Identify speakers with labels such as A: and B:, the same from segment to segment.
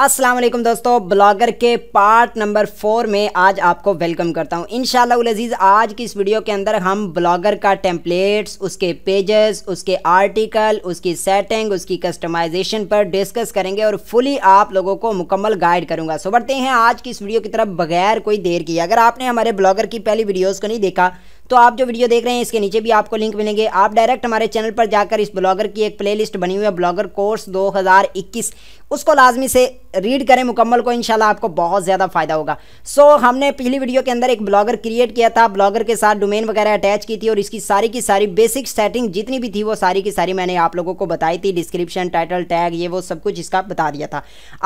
A: अस्सलाम वालेकुम दोस्तों ब्लॉगर के पार्ट नंबर फोर में आज आपको वेलकम करता हूँ इन शजीज़ आज की इस वीडियो के अंदर हम ब्लॉगर का टेम्पलेट्स उसके पेजेस उसके आर्टिकल उसकी सेटिंग उसकी कस्टमाइजेशन पर डिस्कस करेंगे और फुली आप लोगों को मुकम्मल गाइड करूँगा सो बढ़ते हैं आज की इस वीडियो की तरफ बगैर कोई देर की अगर आपने हमारे ब्लॉगर की पहली वीडियोज़ को नहीं देखा तो आप जो वीडियो देख रहे हैं इसके नीचे भी आपको लिंक मिलेंगे आप डायरेक्ट हमारे चैनल पर जाकर इस ब्लॉगर की एक प्लेलिस्ट बनी हुई है ब्लॉगर कोर्स 2021 उसको लाजमी से रीड करें मुकम्मल को इंशाल्लाह आपको बहुत ज़्यादा फ़ायदा होगा सो so, हमने पिछली वीडियो के अंदर एक ब्लॉगर क्रिएट किया था ब्लॉगर के साथ डोमेन वगैरह अटैच की थी और इसकी सारी की सारी बेसिक सेटिंग जितनी भी थी वो सारी की सारी मैंने आप लोगों को बताई थी डिस्क्रिप्शन टाइटल टैग ये वो सब कुछ इसका बता दिया था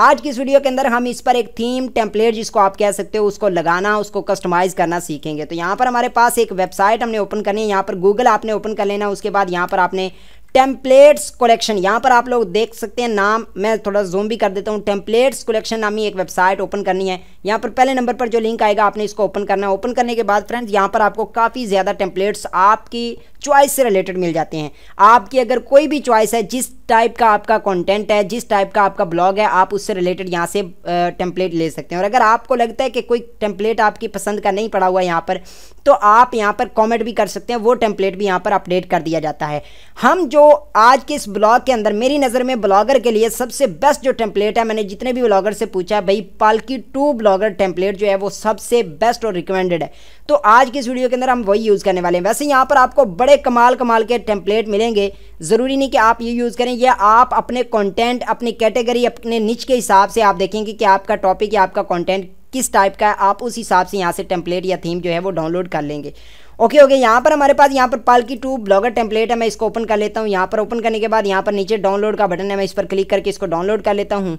A: आज की इस वीडियो के अंदर हम इस पर एक थीम टेम्पलेट जिसको आप कह सकते हो उसको लगाना उसको कस्टमाइज़ करना सीखेंगे तो यहाँ पर हमारे पास एक वेबसाइट हमने ओपन करनी है यहाँ पर गूगल आपने ओपन कर लेना उसके बाद यहाँ पर आपने टेम्पलेट्स कलेक्शन यहाँ पर आप लोग देख सकते हैं नाम मैं थोड़ा जूम भी कर देता हूँ टेम्पलेट्स कलेक्शन नामी एक वेबसाइट ओपन करनी है यहाँ पर पहले नंबर पर जो लिंक आएगा आपने इसको ओपन करना है ओपन करने के बाद फ्रेंड्स यहाँ पर आपको काफ़ी ज़्यादा टेम्पलेट्स आपकी चॉइस से रिलेटेड मिल जाते हैं आपकी अगर कोई भी चॉइस है जिस टाइप का आपका कॉन्टेंट है जिस टाइप का आपका ब्लॉग है आप उससे रिलेटेड यहाँ से टेम्पलेट ले सकते हैं और अगर आपको लगता है कि कोई टेम्पलेट आपकी पसंद का नहीं पड़ा हुआ है यहाँ पर तो आप यहाँ पर कॉमेंट भी कर सकते हैं वो टेम्पलेट भी यहाँ पर अपडेट कर दिया जाता है हम जो आज के इस ब्लॉग के अंदर मेरी नज़र में ब्लॉगर के लिए सबसे बेस्ट जो टेम्पलेट है मैंने जितने भी ब्लॉगर से पूछा भाई पालकी टू ब्लॉगर टेम्पलेट जो है वो सबसे बेस्ट और रिकमेंडेड है तो आज की इस वीडियो के अंदर हम वही यूज़ करने वाले हैं वैसे यहाँ पर आपको बड़े कमाल कमाल के टेम्पलेट मिलेंगे ज़रूरी नहीं कि आप ये यूज़ करें यह आप अपने कॉन्टेंट अपनी कैटेगरी अपने निच के हिसाब से आप देखेंगे कि आपका टॉपिक या आपका कॉन्टेंट किस टाइप का है आप उस हिसाब से यहाँ से टेम्पलेट या थीम जो है वो डाउनलोड कर लेंगे ओके ओके यहाँ पर हमारे पास यहाँ पर पाल की टू ब्लॉगर टेम्पलेट है मैं इसको ओपन कर लेता हूँ यहाँ पर ओपन करने के बाद यहाँ पर नीचे डाउनलोड का बटन है मैं इस पर क्लिक करके इसको डाउनलोड कर लेता हूँ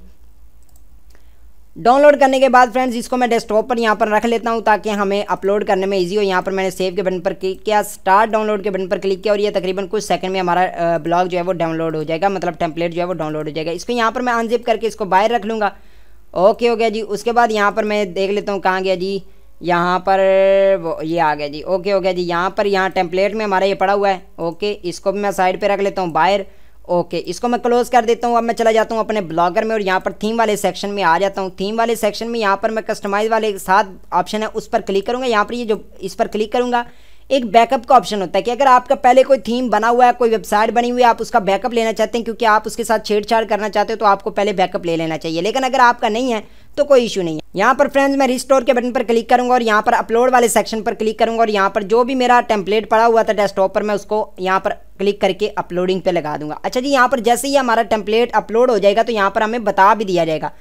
A: डाउनलोड करने के बाद फ्रेंड्स इसको मैं डेस्कटॉप पर यहाँ पर रख लेता हूँ ताकि हमें अपलोड करने में इजी हो यहाँ पर मैंने सेव के बटन पर क्लिक किया स्टार्ट डाउनलोड के बटन पर क्लिक किया और ये तकरीबन कुछ सेकंड में हमारा ब्लॉग जो है वो डाउनलोड हो जाएगा मतलब टेम्पलेट जो है वो डाउनलोड हो जाएगा इसको यहाँ पर मैं अनजिप करके इसको बाहर रख लूँगा ओके हो गया जी उसके बाद यहाँ पर मैं देख लेता हूँ कहाँ गया जी यहाँ पर वो ये आ गया जी ओके हो गया जी यहाँ पर यहाँ टेम्पलेट में हमारा ये पड़ा हुआ है ओके इसको भी मैं साइड पे रख लेता हूँ बाहर ओके इसको मैं क्लोज़ कर देता हूँ अब मैं चला जाता हूँ अपने ब्लॉगर में और यहाँ पर थीम वाले सेक्शन में आ जाता हूँ थीम वाले सेक्शन में यहाँ पर मैं कस्टमाइज़ वाले साथ ऑप्शन है उस पर क्लिक करूँगा यहाँ पर ये जो इस पर क्लिक करूँगा एक बैकअप का ऑप्शन होता है कि अगर आपका पहले कोई थीम बना हुआ है कोई वेबसाइट बनी हुई है आप उसका बैकअप लेना चाहते हैं क्योंकि आप उसके साथ छेड़छाड़ करना चाहते हो तो आपको पहले बैकअप ले लेना चाहिए लेकिन अगर आपका नहीं है तो कोई इशू नहीं है यहाँ पर फ्रेंड्स मैं रिस्टोर के बटन पर क्लिक करूंगा और यहाँ पर अपलोड वाले सेक्शन पर क्लिक करूंगा और यहाँ पर जो भी मेरा टेम्पलेट पड़ा हुआ था डेस्कटॉप पर मैं उसको यहाँ पर क्लिक करके अपलोडिंग पे लगा दूंगा अच्छा जी यहाँ पर जैसे ही हमारा टेम्पलेट अपलोड हो जाएगा तो यहाँ पर हमें बता भी दिया जाएगा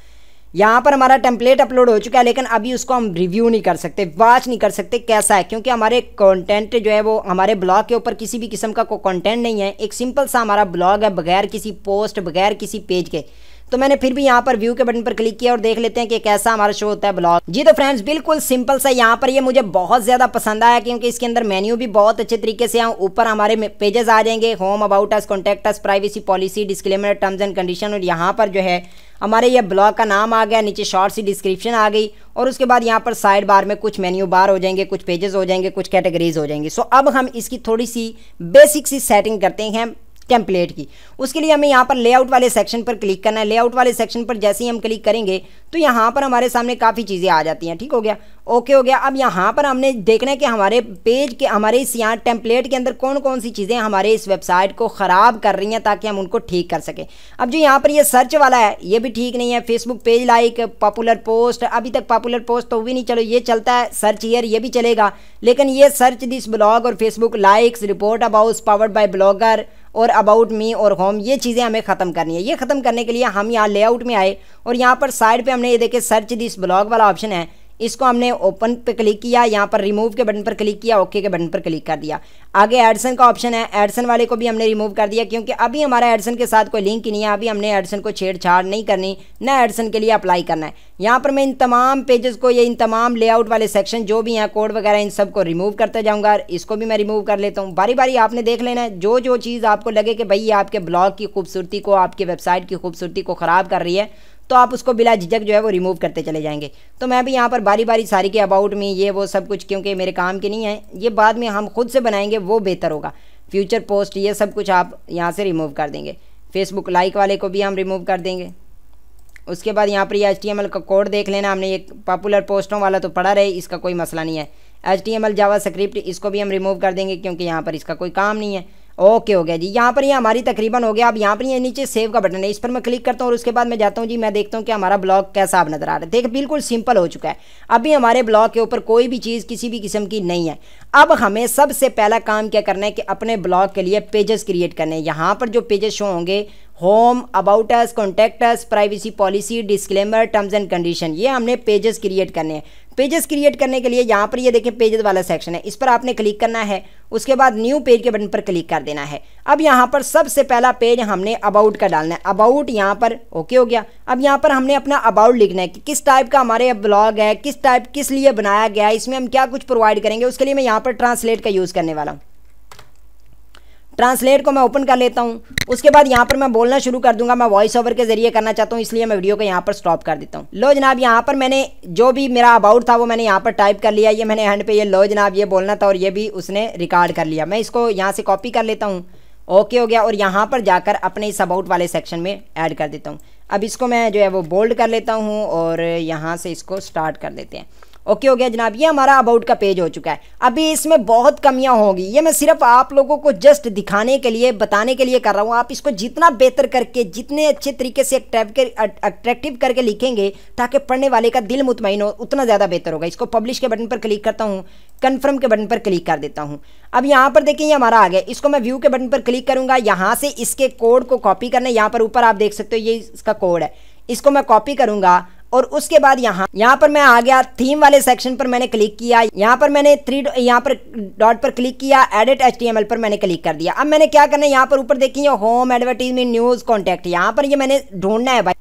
A: यहाँ पर हमारा टेम्पलेट अपलोड हो चुका है लेकिन अभी उसको हम रिव्यू नहीं कर सकते वॉच नहीं कर सकते कैसा है क्योंकि हमारे कंटेंट जो है वो हमारे ब्लॉग के ऊपर किसी भी किस्म का कोई कंटेंट नहीं है एक सिंपल सा हमारा ब्लॉग है बगैर किसी पोस्ट बगैर किसी पेज के तो मैंने फिर भी यहाँ पर व्यू के बटन पर क्लिक किया और देख लेते हैं कि कैसा हमारा शो होता है ब्लॉग जी तो फ्रेंड्स बिल्कुल सिंपल सा यहाँ पर ये मुझे बहुत ज़्यादा पसंद आया क्योंकि इसके अंदर मेन्यू भी बहुत अच्छे तरीके से ऊपर हमारे पेजेस आ जाएंगे home about us contact us privacy policy disclaimer terms and condition और यहाँ पर जो है हमारे ये ब्लॉग का नाम आ गया नीचे शॉर्ट सी डिस्क्रिप्शन आ गई और उसके बाद यहाँ पर साइड बार में कुछ मेन्यू बार हो जाएंगे कुछ पेजेस हो जाएंगे कुछ कैटेगरीज हो जाएंगी सो अब हम इसकी थोड़ी सी बेसिक सी सेटिंग करते हैं टेम्पलेट की उसके लिए हमें यहाँ पर लेआउट वाले सेक्शन पर क्लिक करना है लेआउट वाले सेक्शन पर जैसे ही हम क्लिक करेंगे तो यहाँ पर हमारे सामने काफ़ी चीज़ें आ जाती हैं ठीक हो गया ओके हो गया अब यहाँ पर हमने देखना है कि हमारे पेज के हमारे इस यहाँ टेम्पलेट के अंदर कौन कौन सी चीज़ें हमारे इस वेबसाइट को ख़राब कर रही हैं ताकि हम उनको ठीक कर सकें अब जो यहाँ पर यह सर्च वाला है ये भी ठीक नहीं है Facebook page like popular post अभी तक पॉपुलर पोस्ट तो भी नहीं चलो ये चलता है सर्च ईयर ये भी चलेगा लेकिन ये सर्च दिस ब्लॉग और Facebook likes report about powered by blogger और अबाउट मी और होम ये चीज़ें हमें ख़त्म करनी है ये ख़त्म करने के लिए हम यहाँ लेआउट में आए और यहाँ पर साइड पर हमने ये देखे सर्च दिस ब्लॉग वाला ऑप्शन है इसको हमने ओपन पे क्लिक किया यहाँ पर रिमूव के बटन पर क्लिक किया ओके के बटन पर क्लिक कर दिया आगे एडसन का ऑप्शन है एडसन वाले को भी हमने रिमूव कर दिया क्योंकि अभी हमारा एडसन के साथ कोई लिंक ही नहीं है अभी हमने एडसन को छेड़छाड़ नहीं करनी ना एडसन के लिए अप्लाई करना है यहाँ पर मैं इन तमाम पेजेस को या इन तमाम लेआउट वाले सेक्शन जो भी हैं कोड वगैरह इन सबको रिमूव करता जाऊँगा इसको भी मैं रिमूव कर लेता हूँ बारी बारी आपने देख लेना जो जो चीज़ आपको लगे कि भाई ये आपके ब्लॉग की खूबसूरती को आपकी वेबसाइट की खूबसूरती को ख़राब कर रही है तो आप उसको बिला झिझक जो है वो रिमूव करते चले जाएंगे तो मैं भी यहाँ पर बारी बारी सारी के अबाउट में ये वो सब कुछ क्योंकि मेरे काम के नहीं है ये बाद में हम खुद से बनाएंगे वो बेहतर होगा फ्यूचर पोस्ट ये सब कुछ आप यहाँ से रिमूव कर देंगे फेसबुक लाइक वाले को भी हम रिमूव कर देंगे उसके बाद यहाँ पर ये एच का कोड देख लेना हमने ये पॉपुलर पोस्टों वाला तो पढ़ा रहे इसका कोई मसला नहीं है H T M L JavaScript इसको भी हम रिमूव कर देंगे क्योंकि यहाँ पर इसका कोई काम नहीं है ओके हो गया जी यहाँ पर ये हमारी तकरीबन हो गया अब यहाँ पर ये नीचे सेव का बटन है इस पर मैं क्लिक करता हूँ और उसके बाद मैं जाता हूँ जी मैं देखता हूँ कि हमारा ब्लॉग कैसा अब नज़र आ रहा है देख बिल्कुल सिंपल हो चुका है अभी हमारे ब्लॉग के ऊपर कोई भी चीज़ किसी भी किस्म की नहीं है अब हमें सबसे पहला काम क्या करना है कि अपने ब्लॉग के लिए पेजेस क्रिएट करने हैं यहाँ पर जो पेजेस शो होंगे home about us contact us privacy policy disclaimer terms and condition ये हमने पेजेस क्रिएट करने हैं पेजेस क्रिएट करने के लिए यहाँ पर ये देखें पेजेस वाला सेक्शन है इस पर आपने क्लिक करना है उसके बाद न्यू पेज के बटन पर क्लिक कर देना है अब यहाँ पर सबसे पहला पेज हमने अबाउट का डालना है अबाउट यहाँ पर ओके हो गया अब यहाँ पर हमने अपना अबाउट लिखना है कि किस टाइप का हमारे ब्लॉग है किस टाइप किस लिए बनाया गया है इसमें हम क्या कुछ प्रोवाइड करेंगे उसके लिए मैं यहाँ पर ट्रांसलेट का यूज़ करने वाला हूँ ट्रांसलेट को मैं ओपन कर लेता हूँ उसके बाद यहाँ पर मैं बोलना शुरू कर दूंगा मैं वॉइस ओवर के जरिए करना चाहता हूँ इसलिए मैं वीडियो को यहाँ पर स्टॉप कर देता हूँ लो जनाब यहाँ पर मैंने जो भी मेरा अबाउट था वो मैंने यहाँ पर टाइप कर लिया ये मैंने हैंड पे ये लो जनाब ये बोलना था और ये भी उसने रिकॉर्ड कर लिया मैं इसको यहाँ से कॉपी कर लेता हूँ ओके हो गया और यहाँ पर जाकर अपने इस अबाउट वाले सेक्शन में ऐड कर देता हूँ अब इसको मैं जो है वो बोल्ड कर लेता हूँ और यहाँ से इसको स्टार्ट कर देते हैं ओके हो गया जनाब ये हमारा अबाउट का पेज हो चुका है अभी इसमें बहुत कमियां होगी ये मैं सिर्फ आप लोगों को जस्ट दिखाने के लिए बताने के लिए कर रहा हूँ आप इसको जितना बेहतर करके जितने अच्छे तरीके से अट्रैक्टिव करके लिखेंगे ताकि पढ़ने वाले का दिल मुतमिन हो उतना ज़्यादा बेहतर होगा इसको पब्लिश के बटन पर क्लिक करता हूँ कन्फर्म के बटन पर क्लिक कर देता हूँ अब यहाँ पर देखिए ये हमारा आ गया इसको मैं व्यू के बटन पर क्लिक करूँगा यहाँ से इसके कोड को कॉपी करना यहाँ पर ऊपर आप देख सकते हो ये इसका कोड है इसको मैं कॉपी करूँगा और उसके बाद यहाँ यहाँ पर मैं आ गया थीम वाले सेक्शन पर मैंने क्लिक किया यहाँ पर मैंने थ्री यहाँ पर डॉट पर क्लिक किया एडिट एच पर मैंने क्लिक कर दिया अब मैंने क्या करना है यहाँ पर ऊपर देखिए होम एडवर्टीजमेंट न्यूज़ कॉन्टैक्ट यहाँ पर ये यह मैंने ढूंढना है भाई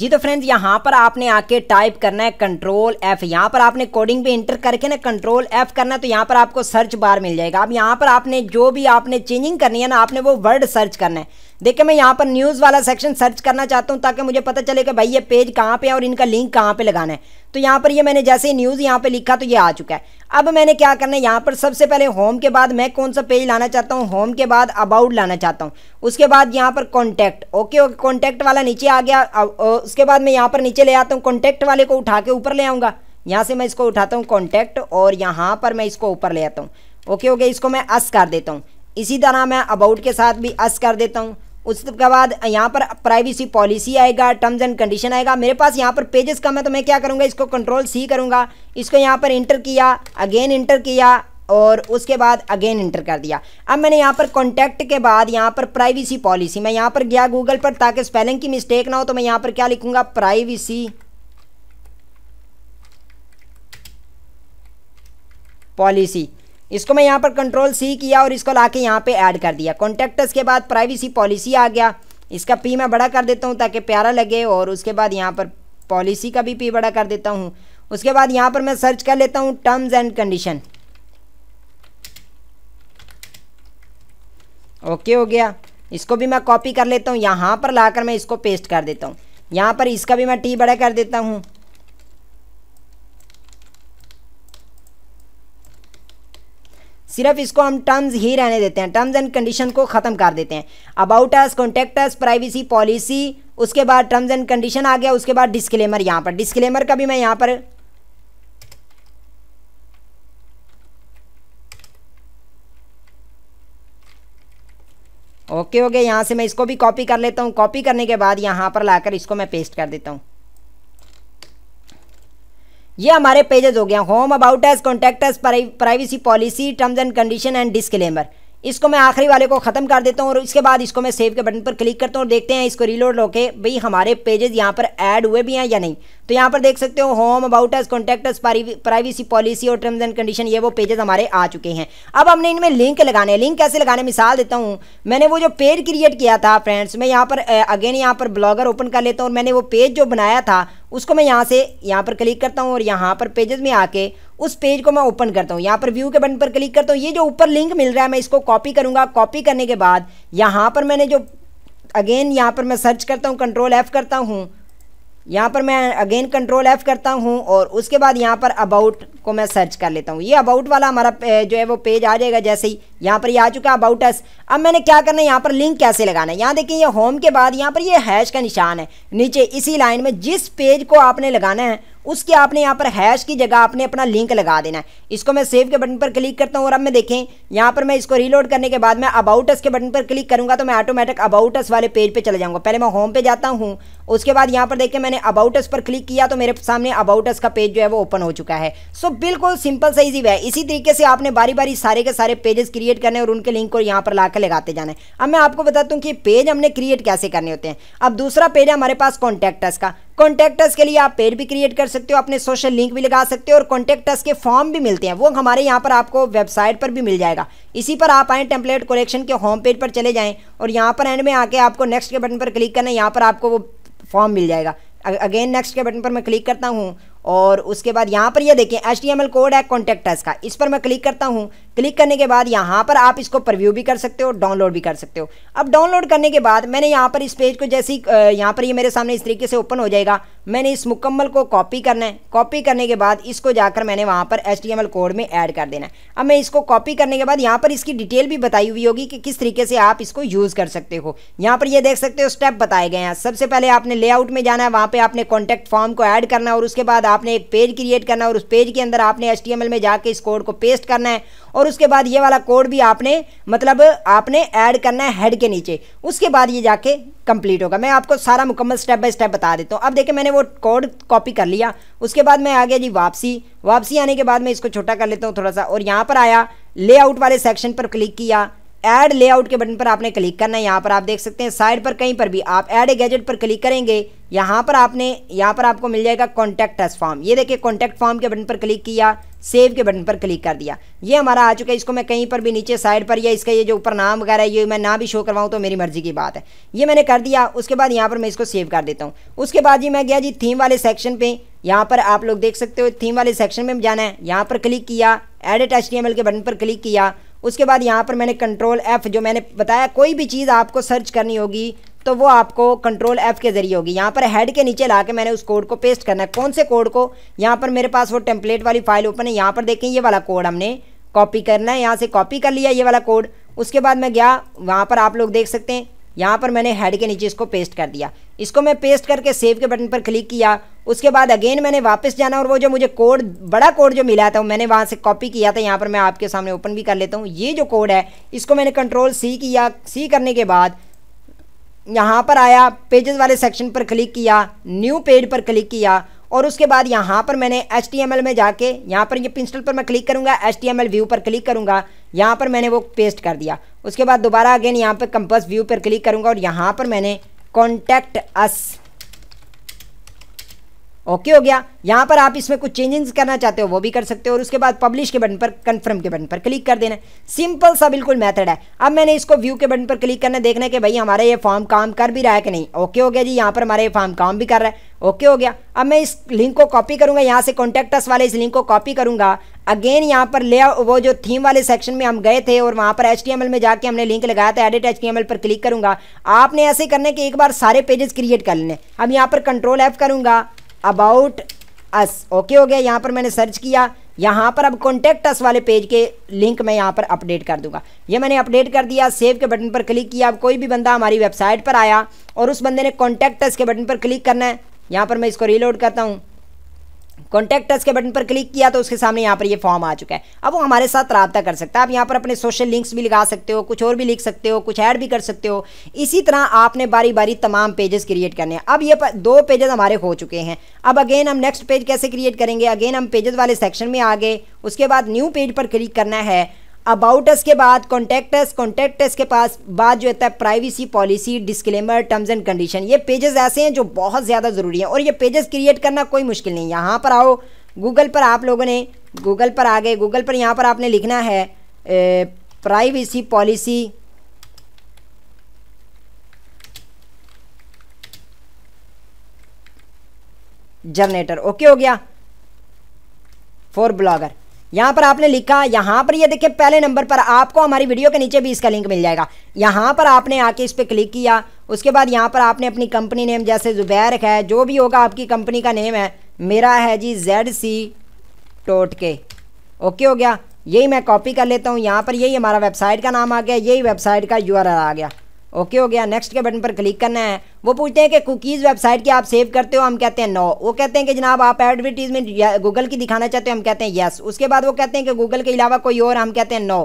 A: जी तो फ्रेंड्स यहाँ पर आपने आके टाइप करना है कंट्रोल एफ यहाँ पर आपने कोडिंग पे इंटर करके ना कंट्रोल एफ करना है तो यहाँ पर आपको सर्च बार मिल जाएगा अब यहाँ पर आपने जो भी आपने चेंजिंग करनी है ना आपने वो वर्ड सर्च करना है देखिए मैं यहाँ पर न्यूज़ वाला सेक्शन सर्च करना चाहता हूँ ताकि मुझे पता चले कि भाई ये पेज कहाँ पे है और इनका लिंक कहाँ पे लगाना है तो यहाँ पर ये मैंने जैसे ही न्यूज़ यहाँ पर लिखा तो ये आ चुका है अब मैंने क्या करना है यहाँ पर सबसे पहले होम के बाद मैं कौन सा पेज लाना चाहता हूँ होम के बाद अबाउट लाना चाहता हूँ उसके बाद यहाँ पर कॉन्टैक्ट ओके ओके कॉन्टैक्ट वाला नीचे आ गया उसके बाद मैं यहाँ पर नीचे ले आता हूँ कॉन्टैक्ट वाले को उठा के ऊपर ले आऊँगा यहाँ से मैं इसको उठाता हूँ कॉन्टैक्ट और यहाँ पर मैं इसको ऊपर ले आता हूँ ओके ओके इसको मैं अस कर देता हूँ इसी तरह मैं अबाउट के साथ भी अस कर देता हूँ उसके बाद यहाँ पर प्राइवेसी पॉलिसी आएगा टर्म्स एंड कंडीशन आएगा मेरे पास यहाँ पर पेजेस कम है तो मैं क्या करूँगा इसको कंट्रोल सी करूँगा इसको यहाँ पर इंटर किया अगेन इंटर किया और उसके बाद अगेन इंटर कर दिया अब मैंने यहाँ पर कॉन्टैक्ट के बाद यहाँ पर प्राइवेसी पॉलिसी मैं यहाँ पर गया गूगल पर ताकि स्पेलिंग की मिस्टेक ना हो तो मैं यहाँ पर क्या लिखूँगा प्राइवेसी पॉलिसी इसको मैं यहाँ पर कंट्रोल सी किया और इसको ला के यहाँ पर ऐड कर दिया कॉन्टैक्टस के बाद प्राइवेसी पॉलिसी आ गया इसका पी मैं बड़ा कर देता हूँ ताकि प्यारा लगे और उसके बाद यहाँ पर पॉलिसी का भी पी बड़ा कर देता हूँ उसके बाद यहाँ पर मैं सर्च कर लेता हूँ टर्म्स एंड कंडीशन ओके हो गया इसको भी मैं कॉपी कर लेता हूँ यहाँ पर लाकर मैं इसको पेस्ट कर देता हूँ यहाँ पर इसका भी मैं टी बड़ा कर देता हूँ सिर्फ इसको हम टर्म्स ही रहने देते हैं टर्म्स एंड कंडीशन को ख़त्म कर देते हैं about us contact us privacy policy उसके बाद टर्म्स एंड कंडीशन आ गया उसके बाद डिस्क्लेमर यहाँ पर डिस्क्लेमर का भी मैं यहाँ पर ओके ओके यहाँ से मैं इसको भी कॉपी कर लेता हूँ कॉपी करने के बाद यहाँ पर लाकर इसको मैं पेस्ट कर देता हूँ ये हमारे पेजेस हो गए home about us contact us privacy policy terms and condition and disclaimer इसको मैं आखिरी वाले को ख़त्म कर देता हूँ और इसके बाद इसको मैं सेव के बटन पर क्लिक करता हूँ और देखते हैं इसको रीलोड होके भाई हमारे पेजेस यहाँ पर ऐड हुए भी हैं या नहीं तो यहाँ पर देख सकते हो home about us contact us privacy policy और टर्म्स एंड कंडीशन ये वो पेजेस हमारे आ चुके हैं अब हमने इनमें लिंक लगाने हैं लिंक कैसे लगाने मिसाल देता हूँ मैंने वो जो पेज क्रिएट किया था फ्रेंड्स मैं यहाँ पर अगेन यहाँ पर ब्लॉगर ओपन कर लेता हूँ और मैंने वो पेज जो बनाया था उसको मैं यहाँ से यहाँ पर क्लिक करता हूँ और यहाँ पर पेजेस में आके उस पेज को मैं ओपन करता हूँ यहाँ पर व्यू के बटन पर क्लिक करता हूँ ये जो ऊपर लिंक मिल रहा है मैं इसको कॉपी करूँगा कॉपी करने के बाद यहाँ पर मैंने जो अगेन यहाँ पर मैं सर्च करता हूँ कंट्रोल एफ़ करता हूँ यहाँ पर मैं अगेन कंट्रोल एफ़ करता हूँ और उसके बाद यहाँ पर अबाउट को मैं सर्च कर लेता हूँ ये अबाउट वाला हमारा जो है वो पेज आ जाएगा जैसे ही यहाँ पर ये आ चुका है अबाउट एस अब मैंने क्या करना है यहाँ पर लिंक कैसे लगाना है यहाँ देखिए ये होम के बाद यहाँ पर ये हैश का निशान है नीचे इसी लाइन में जिस पेज को आपने लगाना है उसके आपने यहाँ पर हैश की जगह आपने अपना लिंक लगा देना है इसको मैं सेव के बटन पर क्लिक करता हूँ और अब मैं देखें यहाँ पर मैं इसको रीलोड करने के बाद मैं अबाउटस के बटन पर क्लिक करूँगा तो मैं ऑटोमेटिक अबाउटस वाले पेज पे चले जाऊँगा पहले मैं होम पे जाता हूँ उसके बाद यहाँ पर देखिए मैंने अबाउटस पर क्लिक किया तो मेरे सामने अबाउटस का पेज जो है वो ओपन हो चुका है सो बिल्कुल सिंपल सा इजी है इसी तरीके से आपने बारी बारी सारे के सारे पेजेस क्रिएट करने और उनके लिंक को यहाँ पर ला लगाते जाना है अब मैं आपको बताता हूँ कि पेज हमने क्रिएट कैसे करने होते हैं अब दूसरा पेज है हमारे पास कॉन्टैक्टस का कॉन्टैक्टस के लिए आप पेज भी क्रिएट कर सकते हो अपने सोशल लिंक भी लगा सकते हो और कॉन्टैक्टस के फॉर्म भी मिलते हैं वो हमारे यहाँ पर आपको वेबसाइट पर भी मिल जाएगा इसी पर आप आए टेम्पलेट कलेक्शन के होम पेज पर चले जाएँ और यहाँ पर एंड में आके आपको नेक्स्ट के बटन पर क्लिक करना है यहाँ पर आपको वो फॉर्म मिल जाएगा अगेन नेक्स्ट के बटन पर मैं क्लिक करता हूँ और उसके बाद यहाँ पर ये यह देखें H T M L code है कॉन्टैक्ट का इस पर मैं क्लिक करता हूँ क्लिक करने के बाद यहाँ पर आप इसको प्रव्यू भी कर सकते हो डाउनलोड भी कर सकते हो अब डाउनलोड करने के बाद मैंने यहाँ पर इस पेज को जैसे यहाँ पर ये यह मेरे सामने इस तरीके से ओपन हो जाएगा मैंने इस मुकम्मल को कॉपी करना है कॉपी करने के बाद इसको जाकर मैंने वहाँ पर एच कोड में ऐड कर देना है अब मैं इसको कॉपी करने के बाद यहाँ पर इसकी डिटेल भी बताई हुई होगी कि किस तरीके से आप इसको यूज़ कर सकते हो यहाँ पर ये देख सकते हो स्टेप बताए गए हैं सबसे पहले आपने लेआउट में जाना है वहाँ पर आपने कॉन्टैक्ट फॉर्म को ऐड करना और उसके बाद आपने एक पेज क्रिएट करना और उस पेज के अंदर आपने एच में जाकर इस कोड को पेस्ट करना है और उसके बाद ये वाला कोड भी आपने मतलब आपने ऐड करना है हेड के नीचे उसके बाद ये जाके कंप्लीट होगा मैं आपको सारा मुकम्मल स्टेप बाय स्टेप बता देता हूँ अब देखिए मैंने वो कोड कॉपी कर लिया उसके बाद मैं आ गया जी वापसी वापसी आने के बाद मैं इसको छोटा कर लेता हूँ थोड़ा सा और यहाँ पर आया लेआउट वाले सेक्शन पर क्लिक किया ऐड लेआउट के बटन पर आपने क्लिक करना है यहाँ पर आप देख सकते हैं साइड पर कहीं पर भी आप ऐड गैजेट पर क्लिक करेंगे यहाँ पर आपने यहाँ पर आपको मिल जाएगा कॉन्टैक्ट एस फॉर्म ये देखिए कॉन्टैक्ट फॉर्म के बटन पर क्लिक किया सेव के बटन पर क्लिक कर दिया ये हमारा आ चुका है इसको मैं कहीं पर भी नीचे साइड पर या इसका ये जो ऊपर नाम वगैरह ये मैं ना भी शो करवाऊँ तो मेरी मर्जी की बात है ये मैंने कर दिया उसके बाद यहाँ पर मैं इसको सेव कर देता हूँ उसके बाद जी मैं गया जी थीम वाले सेक्शन पर यहाँ पर आप लोग देख सकते हो थीम वाले सेक्शन में जाना है यहाँ पर क्लिक किया एडिट एच के बटन पर क्लिक किया उसके बाद यहाँ पर मैंने कंट्रोल एफ़ जो मैंने बताया कोई भी चीज़ आपको सर्च करनी होगी तो वो आपको कंट्रोल एफ़ के ज़रिए होगी यहाँ पर हेड के नीचे ला के मैंने उस कोड को पेस्ट करना है कौन से कोड को यहाँ पर मेरे पास वो टेम्पलेट वाली फाइल ओपन है यहाँ पर देखें ये वाला कोड हमने कॉपी करना है यहाँ से कॉपी कर लिया ये वाला कोड उसके बाद मैं गया वहाँ पर आप लोग देख सकते हैं यहाँ पर मैंने हेड के नीचे इसको पेस्ट कर दिया इसको मैं पेस्ट करके सेव के बटन पर क्लिक किया उसके बाद अगेन मैंने वापस जाना और वो जो मुझे कोड बड़ा कोड जो मिला था मैंने वहाँ से कॉपी किया था यहाँ पर मैं आपके सामने ओपन भी कर लेता हूँ ये जो कोड है इसको मैंने कंट्रोल सी किया सी करने के बाद यहाँ पर आया पेजेस वाले सेक्शन पर क्लिक किया न्यू पेज पर क्लिक किया और उसके बाद यहाँ पर मैंने एच में जाके यहाँ पर ये पिंस्टल पर मैं क्लिक करूँगा एच व्यू पर क्लिक करूँगा यहाँ पर मैंने वो पेस्ट कर दिया उसके बाद दोबारा अगेन यहाँ पर कंपस व्यू पर क्लिक करूँगा और यहाँ पर मैंने contact us ओके हो गया यहाँ पर आप इसमें कुछ चेंजेस करना चाहते हो वो भी कर सकते हो और उसके बाद पब्लिश के बटन पर कंफर्म के बटन पर क्लिक कर देना सिंपल सा बिल्कुल मेथड है अब मैंने इसको व्यू के बटन पर क्लिक करना देखना है कि भाई हमारा ये फॉर्म काम कर भी रहा है कि नहीं ओके हो गया जी यहाँ पर हमारा ये फॉर्म काम भी कर रहा है ओके हो गया अब मैं इस लिंक को कॉपी करूंगा यहाँ से कॉन्टैक्टस वाले इस लिंक को कॉपी करूंगा अगेन यहाँ पर ले वो जो थीम वाले सेक्शन में हम गए थे और वहाँ पर एच में जाके हमने लिंक लगाया था एडिट एच पर क्लिक करूँगा आपने ऐसे करने के एक बार सारे पेजेस क्रिएट कर लेने अब यहाँ पर कंट्रोल एफ करूंगा अबाउट अस ओके हो गया यहाँ पर मैंने सर्च किया यहाँ पर अब कॉन्टैक्ट अस वाले पेज के लिंक मैं यहाँ पर अपडेट कर दूंगा ये मैंने अपडेट कर दिया सेव के बटन पर क्लिक किया अब कोई भी बंदा हमारी वेबसाइट पर आया और उस बंदे ने कॉन्टैक्ट अस के बटन पर क्लिक करना है यहाँ पर मैं इसको रीलोड करता हूँ कॉन्टैक्ट अस के बटन पर क्लिक किया तो उसके सामने यहाँ पर ये फॉर्म आ चुका है अब वो हमारे साथ रबता कर सकता है आप यहाँ पर अपने सोशल लिंक्स भी लगा सकते हो कुछ और भी लिख सकते हो कुछ ऐड भी कर सकते हो इसी तरह आपने बारी बारी तमाम पेजेस क्रिएट करने हैं अब ये दो पेजेस हमारे हो चुके हैं अब अगेन हम नेक्स्ट पेज कैसे क्रिएट करेंगे अगेन हम पेजेस वाले सेक्शन में आ गए उसके बाद न्यू पेज पर क्लिक करना है अबाउट एस के बाद कॉन्टैक्ट एस कॉन्टैक्ट एस के पास बाद जो होता है privacy policy disclaimer terms and condition ये पेजेस ऐसे हैं जो बहुत ज़्यादा ज़रूरी हैं और ये पेजेस क्रिएट करना कोई मुश्किल नहीं यहाँ पर आओ गूगल पर आप लोगों ने गूगल पर आ गए गूगल पर यहाँ पर आपने लिखना है प्राइवेसी पॉलिसी जनरेटर ओके हो गया फॉर ब्लॉगर यहाँ पर आपने लिखा यहाँ पर ये यह देखिए पहले नंबर पर आपको हमारी वीडियो के नीचे भी इसका लिंक मिल जाएगा यहाँ पर आपने आके इस पर क्लिक किया उसके बाद यहाँ पर आपने अपनी कंपनी नेम जैसे ज़ुबैर है जो भी होगा आपकी कंपनी का नेम है मेरा है जी जेड सी टोटके ओके हो गया यही मैं कॉपी कर लेता हूँ यहाँ पर यही हमारा वेबसाइट का नाम आ गया यही वेबसाइट का यू आ गया ओके हो गया नेक्स्ट के बटन पर क्लिक करना है वो पूछते हैं कि कुकीज़ वेबसाइट की आप सेव करते हो हम कहते हैं नो वो कहते हैं कि जनाब आप एडवर्टीजमेंट गूगल की दिखाना चाहते हो हम कहते हैं यस उसके बाद वो कहते हैं कि गूगल के अलावा कोई और हम कहते हैं नो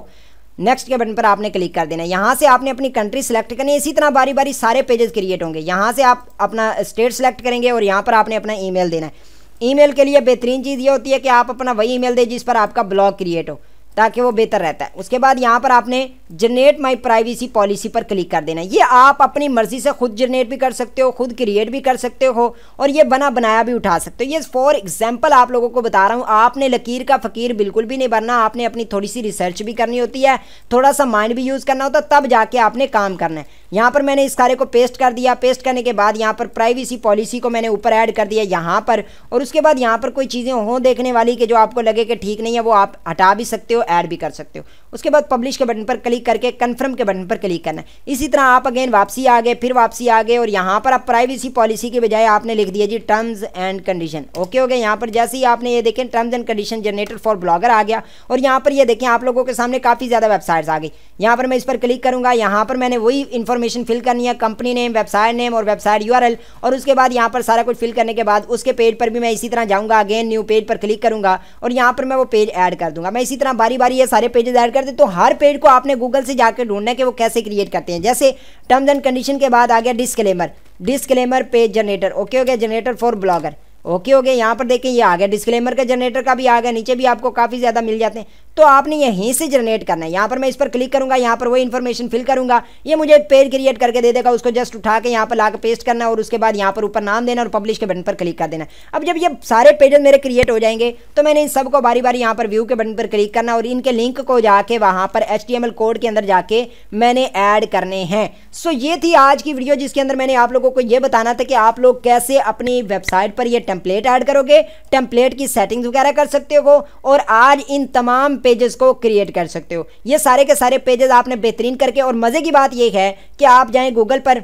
A: नेक्स्ट के बटन पर आपने क्लिक कर देना है यहाँ से आपने अपनी कंट्री सेलेक्ट करनी है इसी तरह बारी बारी सारे पेजेस क्रिएट होंगे यहाँ से आप अपना स्टेट सेलेक्ट करेंगे और यहाँ पर आपने अपना ईमेल देना है ईमेल के लिए बेहतरीन चीज़ ये होती है कि आप अपना वही ईमेल दें जिस पर आपका ब्लॉग क्रिएट हो ताकि वो बेहतर रहता है उसके बाद यहाँ पर आपने जनरेट माय प्राइवेसी पॉलिसी पर क्लिक कर देना ये आप अपनी मर्ज़ी से खुद जनरेट भी कर सकते हो खुद क्रिएट भी कर सकते हो और ये बना बनाया भी उठा सकते हो ये फॉर एग्जांपल आप लोगों को बता रहा हूँ आपने लकीर का फ़कीर बिल्कुल भी नहीं बनना आपने अपनी थोड़ी सी रिसर्च भी करनी होती है थोड़ा सा माइंड भी यूज़ करना होता है तब जाके आपने काम करना है यहाँ पर मैंने इस कार्य को पेस्ट कर दिया पेस्ट करने के बाद यहाँ पर प्राइवेसी पॉलिसी को मैंने ऊपर ऐड कर दिया यहाँ पर और उसके बाद यहाँ पर कोई चीज़ें हों देखने वाली कि जो आपको लगे कि ठीक नहीं है वो आप हटा भी सकते हो एड भी कर सकते हो उसके बाद पब्लिश के बटन पर क्लिक करके कन्फर्म के बटन पर क्लिक करना है इसी तरह आप अगेन वापसी आ गए फिर वापसी आ गए और यहाँ पर आप प्राइवेसी पॉलिसी के बजाय आपने लिख दिया जी टर्म्स एंड कंडीशन ओके हो गए यहाँ पर जैसे ही आपने ये देखें terms and condition generator for blogger आ गया और यहाँ पर ये देखें आप लोगों के सामने काफ़ी ज़्यादा वेबसाइट्स आ गई यहाँ पर मैं इस पर क्लिक करूँगा यहाँ पर मैंने वही इन्फॉर्मेशन फिल करनी है कंपनी नेम वेबसाइट नेम और वेबसाइट यू और उसके बाद यहाँ पर सारा कुछ फिल करने के बाद उसके पेज पर भी मैं इसी तरह जाऊँगा अगेन न्यू पेज पर क्लिक करूँगा और यहाँ पर मैं वो पेज ऐड कर दूँगा मैं इसी तरह बारी बारी ये सारे पेजेज ऐड कर करते तो हर पेज को आपने गूगल से जाकर ढूंढना है कि वो कैसे क्रिएट करते हैं जैसे टर्म्स एंड कंडीशन के बाद आ गया disclaimer disclaimer page generator okay हो गया generator for blogger okay okay यहाँ पर देखें ये आ गया डिस्क्लेमर का जनरेटर का भी आ गया नीचे भी आपको काफ़ी ज़्यादा मिल जाते हैं तो आपने यहीं से जनरेट करना है यहाँ पर मैं इस पर क्लिक करूँगा यहाँ पर वो इन्फॉर्मेशन फिल करूँगा ये मुझे पेज क्रिएट करके दे देगा उसको जस्ट उठा के यहाँ पर ला पेस्ट करना और उसके बाद यहाँ पर ऊपर नाम देना और पब्लिश के बटन पर क्लिक कर देना अब जब ये सारे पेजेस मेरे क्रिएट हो जाएंगे तो मैंने इन सबको बारी बारी यहाँ पर व्यू के बटन पर क्लिक करना और इनके लिंक को जाके वहाँ पर एच कोड के अंदर जाके मैंने ऐड करने हैं सो ये थी आज की वीडियो जिसके अंदर मैंने आप लोगों को ये बताना था कि आप लोग कैसे अपनी वेबसाइट पर यह टेम्पलेट ऐड करोगे टेम्पलेट की सेटिंग्स वगैरह कर सकते हो और आज इन तमाम पेजेस को क्रिएट कर सकते हो ये सारे के सारे पेजेस आपने बेहतरीन करके और मज़े की बात ये है कि आप जाए गूगल पर